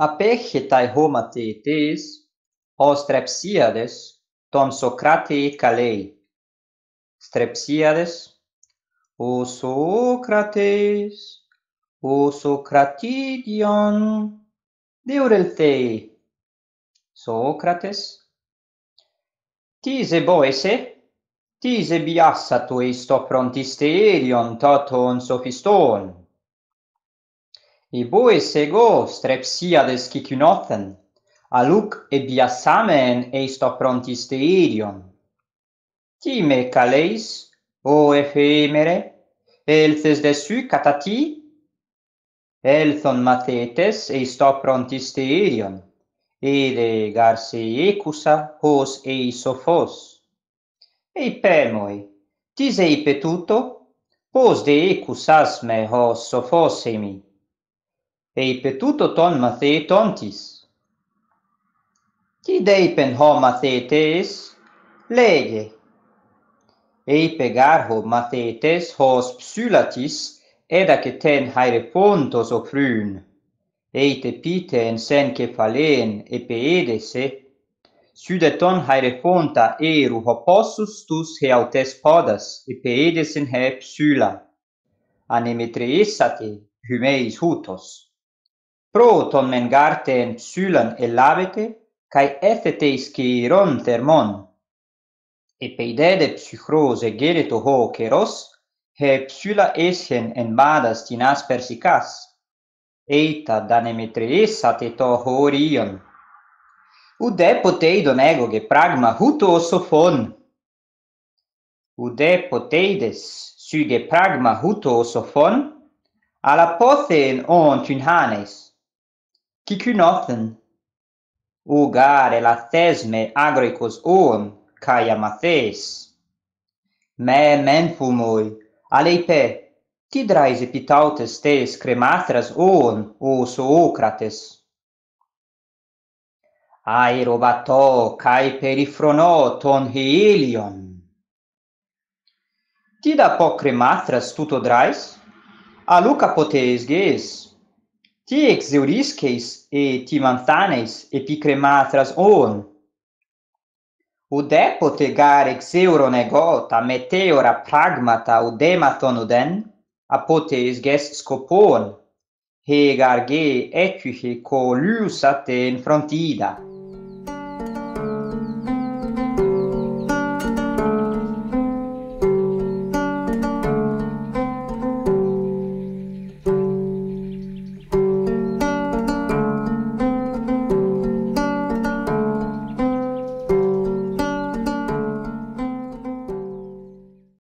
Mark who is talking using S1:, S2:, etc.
S1: apeg tai roma te strepsiades ton sokratei kalei strepsiades ho sokrates ho sokratidion deureltei sokrates tis e boise tis e biasato histori prontisterion tauton sophiston E boe sego strepsia des cicunothen, aluc e bia samen eisto prontis te idion. Ti me caleis, o efeemere, elces desu catati? Elthon matetes eisto prontis te idion, ede garse ecusa hos eis of E permoi, tis eipetuto, pos de ecusas me hos of emi ei petuto ton mathe tontis. Ti deipen ho mathe lege. Ei pegar ho mathe tes hos psulatis, ten haere pontos ofrun. Ei te pite en sen che e Sudeton haere fonta eru ho possus tus he podas, e peedes in he psula. Anemetre essate, humeis hutos pro ton men garten sylan e lavete, cae effete isci ron termon. E peidede psychrose gereto ho keros, he psyla esien en badas tin as persicas, eita danemetre esate to ho rion. Ude poteidon ego ge pragma huto oso fon. Ude poteides suge pragma huto oso fon, ala pothen on tün hanes, Qui nothen? noten? gare la thesme agroicos uum, cae am athes. Me men pumui, alei pe, ti draise pitautes tes crematras uum, u su ucrates. cae perifrono ton hiilion. Tida po crematras tuto drais? A luca potes ges? Ti zeurisceis e timantaneis epicrematras on. U depote gar ex euro meteora pragmata u dematon uden, apote ges scopon, hegar ge ecuhe co lusate in frontida.